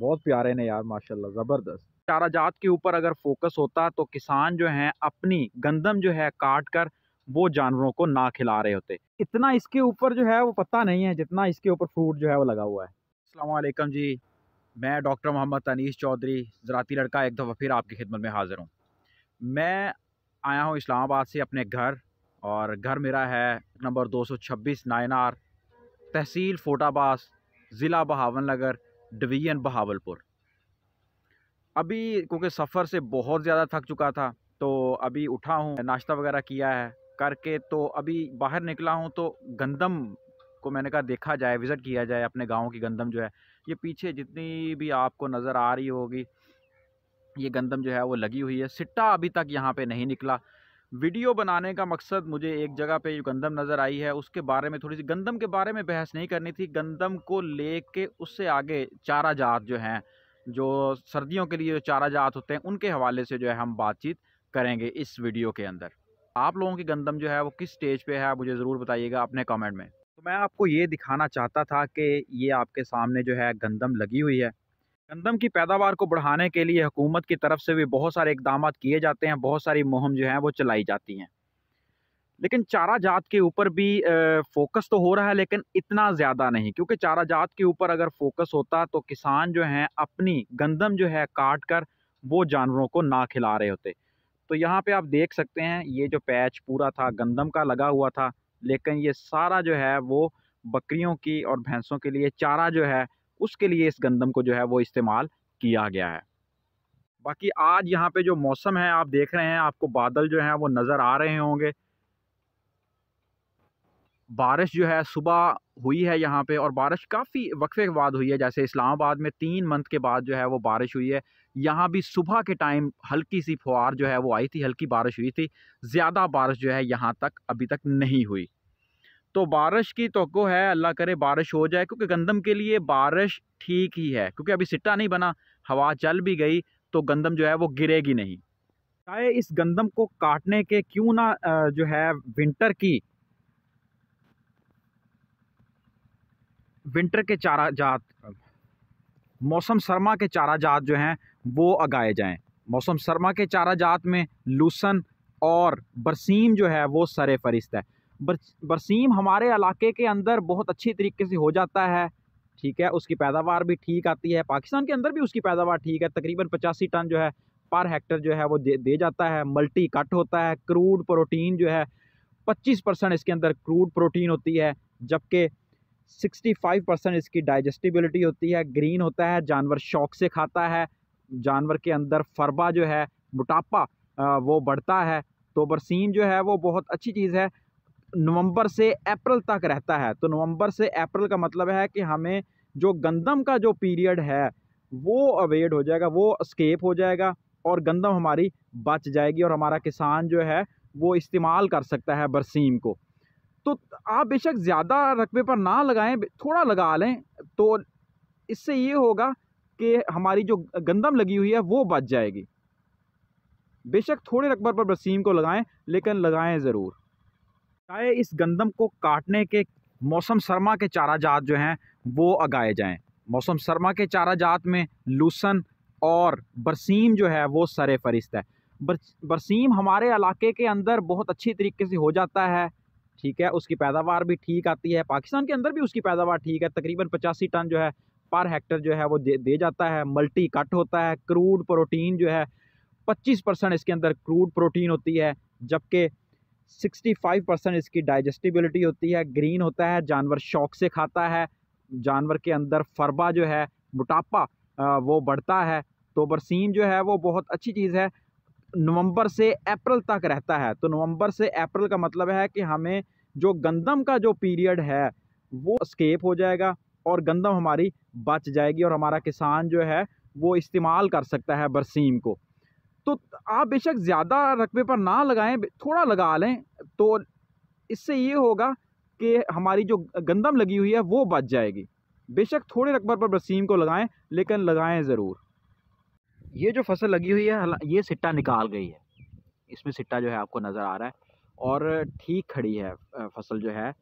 बहुत प्यारे ने यार माशाल्लाह ज़बरदस्त चारा जात के ऊपर अगर फोकस होता तो किसान जो है अपनी गंदम जो है काट कर वो जानवरों को ना खिला रहे होते इतना इसके ऊपर जो है वो पता नहीं है जितना इसके ऊपर फ्रूट जो है वो लगा हुआ है असलम जी मैं डॉक्टर मोहम्मद तनीस चौधरी ज़राती लड़का एक दफ़ा फिर आपकी खिदमत में हाज़िर हूँ मैं आया हूँ इस्लामाबाद से अपने घर और घर मेरा है नंबर दो छब्बीस नायनार तहसील फोटाबास ज़िला बहावन नगर डिवीज़न बहावलपुर अभी क्योंकि सफ़र से बहुत ज़्यादा थक चुका था तो अभी उठा हूँ नाश्ता वगैरह किया है करके तो अभी बाहर निकला हूँ तो गंदम को मैंने कहा देखा जाए विज़िट किया जाए अपने गाँव की गंदम जो है ये पीछे जितनी भी आपको नज़र आ रही होगी ये गंदम जो है वो लगी हुई है सिट्टा अभी तक यहाँ पे नहीं निकला वीडियो बनाने का मकसद मुझे एक जगह पे जो गंदम नज़र आई है उसके बारे में थोड़ी सी गंदम के बारे में बहस नहीं करनी थी गंदम को ले के उससे आगे चारा जात जो हैं जो सर्दियों के लिए जो चारा जात होते हैं उनके हवाले से जो है हम बातचीत करेंगे इस वीडियो के अंदर आप लोगों की गंदम जो है वो किस स्टेज पर है मुझे ज़रूर बताइएगा अपने कॉमेंट में तो मैं आपको ये दिखाना चाहता था कि ये आपके सामने जो है गंदम लगी हुई है गंदम की पैदावार को बढ़ाने के लिए हुकूमत की तरफ से भी बहुत सारे इकदाम किए जाते हैं बहुत सारी मुहिम जो हैं वो चलाई जाती हैं लेकिन चारा जात के ऊपर भी फोकस तो हो रहा है लेकिन इतना ज़्यादा नहीं क्योंकि चारा जात के ऊपर अगर फोकस होता तो किसान जो हैं अपनी गंदम जो है काट कर वो जानवरों को ना खिला रहे होते तो यहाँ पे आप देख सकते हैं ये जो पैच पूरा था गंदम का लगा हुआ था लेकिन ये सारा जो है वो बकरियों की और भैंसों के लिए चारा जो है उसके लिए इस गंदम को जो है वो इस्तेमाल किया गया है बाकी आज यहाँ पे जो मौसम है आप देख रहे हैं आपको बादल जो हैं वो नज़र आ रहे होंगे बारिश जो है सुबह हुई है यहाँ पे और बारिश काफ़ी वक्फे के बाद हुई है जैसे इस्लामाबाद में तीन मंथ के बाद जो है वो बारिश हुई है यहाँ भी सुबह के टाइम हल्की सी फुहार जो है वो आई थी हल्की बारिश हुई थी ज़्यादा बारिश जो है यहाँ तक अभी तक नहीं हुई तो बारिश की तो है अल्लाह करे बारिश हो जाए क्योंकि गंदम के लिए बारिश ठीक ही है क्योंकि अभी सिट्टा नहीं बना हवा चल भी गई तो गंदम जो है वो गिरेगी नहीं चाहे इस गंदम को काटने के क्यों ना जो है विंटर की विंटर के चारा जात मौसम सरमा के चारा जात जो हैं वो उगाए जाएं मौसम सरमा के चारा जात में लूसन और बरसीम जो है वो सरे फरिस्त है बरसीम हमारे इलाके के अंदर बहुत अच्छी तरीके से हो जाता है ठीक है उसकी पैदावार भी ठीक आती है पाकिस्तान के अंदर भी उसकी पैदावार ठीक है तकरीबन पचासी टन जो है पर हेक्टर जो है वो दे, दे जाता है मल्टी कट होता है क्रूड प्रोटीन जो है 25 परसेंट इसके अंदर क्रूड प्रोटीन होती है जबकि 65 परसेंट इसकी डाइजेस्टिबिलिटी होती है ग्रीन होता है जानवर शौक से खाता है जानवर के अंदर फरबा जो है मोटापा वो बढ़ता है तो बरसीम जो है वो बहुत अच्छी चीज़ है नवंबर से अप्रैल तक रहता है तो नवंबर से अप्रैल का मतलब है कि हमें जो गंदम का जो पीरियड है वो अवेड हो जाएगा वो स्केप हो जाएगा और गंदम हमारी बच जाएगी और हमारा किसान जो है वो इस्तेमाल कर सकता है बरसीम को तो आप बेशक ज़्यादा रकबे पर ना लगाएं थोड़ा लगा लें तो इससे ये होगा कि हमारी जो गंदम लगी हुई है वो बच जाएगी बेशक थोड़े रकबर पर बरसीम को लगाएं लेकिन लगाएं ज़रूर चाहे इस गंदम को काटने के मौसम सरमा के चारा जात जो हैं वो उगाए जाएं मौसम सरमा के चारा जात में लूसन और बरसीम जो है वो सर फरिस्त है बर, बरसीम हमारे इलाके के अंदर बहुत अच्छी तरीके से हो जाता है ठीक है उसकी पैदावार भी ठीक आती है पाकिस्तान के अंदर भी उसकी पैदावार ठीक है तकरीबन पचासी टन जो है पर हेक्टर जो है वो दे, दे जाता है मल्टी कट होता है क्रूड प्रोटीन जो है 25 परसेंट इसके अंदर क्रूड प्रोटीन होती है जबकि 65 परसेंट इसकी डाइजेस्टिबिलिटी होती है ग्रीन होता है जानवर शौक से खाता है जानवर के अंदर फरबा जो है मोटापा वो बढ़ता है तो बरसीम जो है वो बहुत अच्छी चीज़ है नवंबर से अप्रैल तक रहता है तो नवंबर से अप्रैल का मतलब है कि हमें जो गंदम का जो पीरियड है वो स्केप हो जाएगा और गंदम हमारी बच जाएगी और हमारा किसान जो है वो इस्तेमाल कर सकता है बरसीम को तो आप बेशक ज़्यादा रकबे पर ना लगाएं थोड़ा लगा लें तो इससे ये होगा कि हमारी जो गंदम लगी हुई है वो बच जाएगी बेशक थोड़े रकबर पर बसीम को लगाएं लेकिन लगाएं ज़रूर ये जो फसल लगी हुई है ये सिट्टा निकाल गई है इसमें सिट्टा जो है आपको नज़र आ रहा है और ठीक खड़ी है फसल जो है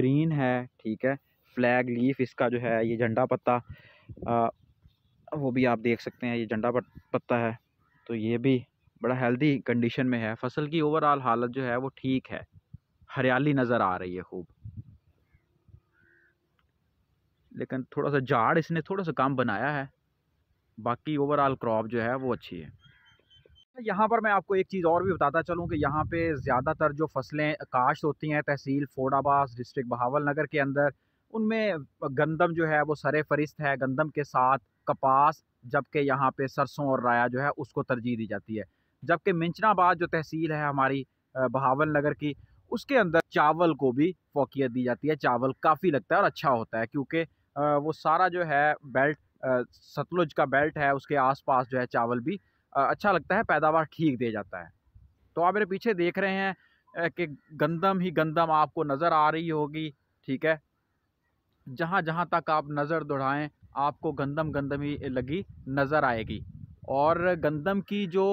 ग्रीन है ठीक है फ्लैग लीफ इसका जो है ये झंडा पत्ता आ, वो भी आप देख सकते हैं ये झंडा पत्ता है तो ये भी बड़ा हेल्दी कंडीशन में है फसल की ओवरऑल हालत जो है वो ठीक है हरियाली नज़र आ रही है खूब लेकिन थोड़ा सा झाड़ इसने थोड़ा सा काम बनाया है बाकी ओवरऑल क्रॉप जो है वो अच्छी है यहाँ पर मैं आपको एक चीज़ और भी बताता चलूँ कि यहाँ पे ज़्यादातर जो फसलें काश्त होती हैं तहसील फोडाबास डिस्ट्रिक्ट बहावल नगर के अंदर उनमें गंदम जो है वो सरे फरिस्त है गंदम के साथ कपास जबकि यहाँ पे सरसों और राया जो है उसको तरजीह दी जाती है जबकि मिंचनाबाद जो तहसील है हमारी बहावल नगर की उसके अंदर चावल को भी फोकियत दी जाती है चावल काफ़ी लगता है और अच्छा होता है क्योंकि वो सारा जो है बेल्ट सतलुज का बेल्ट है उसके आस जो है चावल भी अच्छा लगता है पैदावार ठीक दे जाता है तो आप मेरे पीछे देख रहे हैं कि गंदम ही गंदम आपको नज़र आ रही होगी ठीक है जहाँ जहाँ तक आप नज़र दौड़ाएँ आपको गंदम गंदम ही लगी नज़र आएगी और गंदम की जो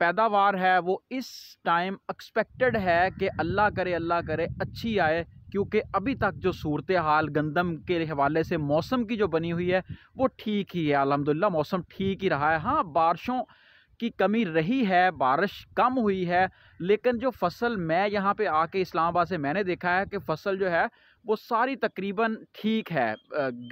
पैदावार है वो इस टाइम एक्सपेक्टेड है कि अल्लाह करे अल्लाह करे अच्छी आए क्योंकि अभी तक जो सूरत हाल गंदम के हवाले से मौसम की जो बनी हुई है वो ठीक ही है अलहमदिल्ला मौसम ठीक ही रहा है हाँ बारिशों की कमी रही है बारिश कम हुई है लेकिन जो फसल मैं यहाँ पे आके इस्लामाबाद से मैंने देखा है कि फसल जो है वो सारी तकरीबन ठीक है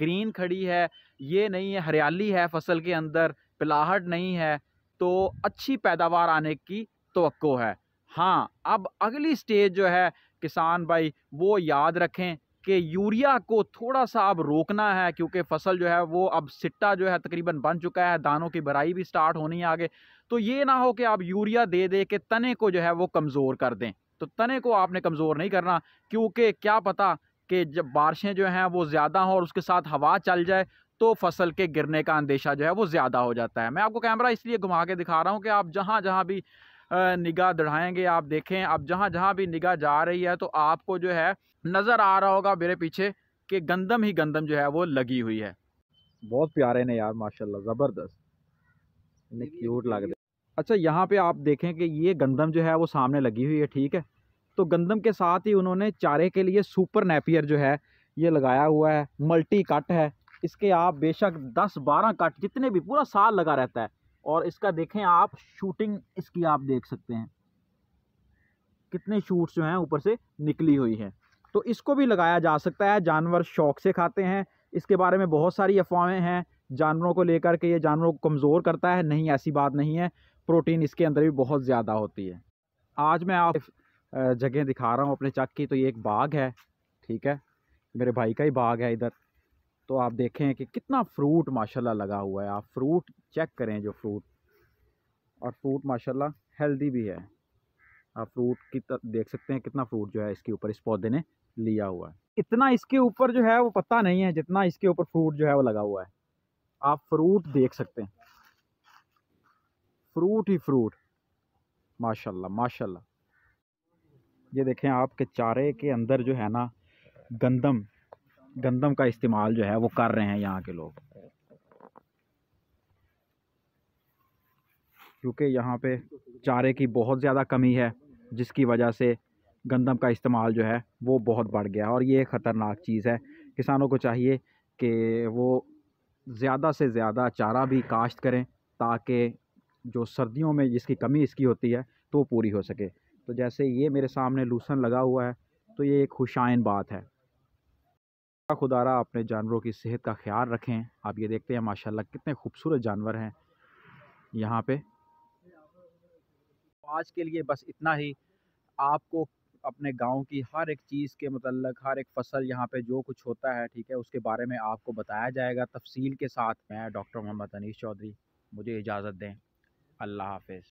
ग्रीन खड़ी है ये नहीं है हरियाली है फसल के अंदर पिलाहट नहीं है तो अच्छी पैदावार आने की तो है हाँ अब अगली स्टेज जो है किसान भाई वो याद रखें कि यूरिया को थोड़ा सा अब रोकना है क्योंकि फसल जो है वो अब सिट्टा जो है तकरीबन बन चुका है दानों की भराई भी स्टार्ट होनी है आगे तो ये ना हो कि आप यूरिया दे दे के तने को जो है वो कमज़ोर कर दें तो तने को आपने कमज़ोर नहीं करना क्योंकि क्या पता कि जब बारिशें जो हैं वो ज़्यादा हों और उसके साथ हवा चल जाए तो फसल के गिरने का अंदेशा जो है वो ज़्यादा हो जाता है मैं आपको कैमरा इसलिए घुमा के दिखा रहा हूँ कि आप जहाँ जहाँ भी निगाह दढ़ाएंगे आप देखें आप जहाँ जहाँ भी निगाह जा रही है तो आपको जो है नज़र आ रहा होगा मेरे पीछे कि गंदम ही गंदम जो है वो लगी हुई है बहुत प्यारे ने यार माशाल्लाह ज़बरदस्त इन्हें क्यूट लग रहे अच्छा यहाँ पे आप देखें कि ये गंदम जो है वो सामने लगी हुई है ठीक है तो गंदम के साथ ही उन्होंने चारे के लिए सुपर नेपियर जो है ये लगाया हुआ है मल्टी कट है इसके आप बेशक 10-12 कट जितने भी पूरा साल लगा रहता है और इसका देखें आप शूटिंग इसकी आप देख सकते हैं कितने शूट्स जो हैं ऊपर से निकली हुई है तो इसको भी लगाया जा सकता है जानवर शौक से खाते हैं इसके बारे में बहुत सारी अफवाहें हैं जानवरों को लेकर के ये जानवरों को कमज़ोर करता है नहीं ऐसी बात नहीं है प्रोटीन इसके अंदर भी बहुत ज़्यादा होती है आज मैं आप जगह दिखा रहा हूँ अपने चक की तो ये एक बाघ है ठीक है मेरे भाई का ही बाग है इधर तो आप देखें कि कितना फ्रूट माशाल्लाह लगा हुआ है आप फ्रूट चेक करें जो फ्रूट और फ्रूट माशाल्लाह हेल्दी भी है आप फ्रूट की देख सकते हैं कितना फ्रूट जो है इसके ऊपर इस पौधे ने लिया हुआ है इतना इसके ऊपर जो है वो पता नहीं है जितना इसके ऊपर फ्रूट जो है वो लगा हुआ है आप फ्रूट देख सकते हैं फ्रूट ही फ्रूट माशाल्लाह माशाल्लाह ये देखें आपके चारे के अंदर जो है ना गंदम गंदम का इस्तेमाल जो है वो कर रहे हैं यहाँ के लोग क्योंकि यहाँ पे चारे की बहुत ज़्यादा कमी है जिसकी वजह से गंदम का इस्तेमाल जो है वो बहुत बढ़ गया और ये ख़तरनाक चीज़ है किसानों को चाहिए कि वो ज़्यादा से ज़्यादा चारा भी काश्त करें ताकि जो सर्दियों में जिसकी कमी इसकी होती है तो पूरी हो सके तो जैसे ये मेरे सामने लूसन लगा हुआ है तो ये एक खुशाइन बात है खुदारा अपने जानवरों की सेहत का ख्याल रखें आप ये देखते हैं माशाल्लाह कितने खूबसूरत जानवर हैं यहाँ पे तो आज के लिए बस इतना ही आपको अपने गांव की हर एक चीज़ के मतलब हर एक फसल यहाँ पे जो कुछ होता है ठीक है उसके बारे में आपको बताया जाएगा तफसील के साथ मैं डॉक्टर मोहम्मद अनीस चौधरी मुझे इजाज़त दें अल्लाह हाफिज़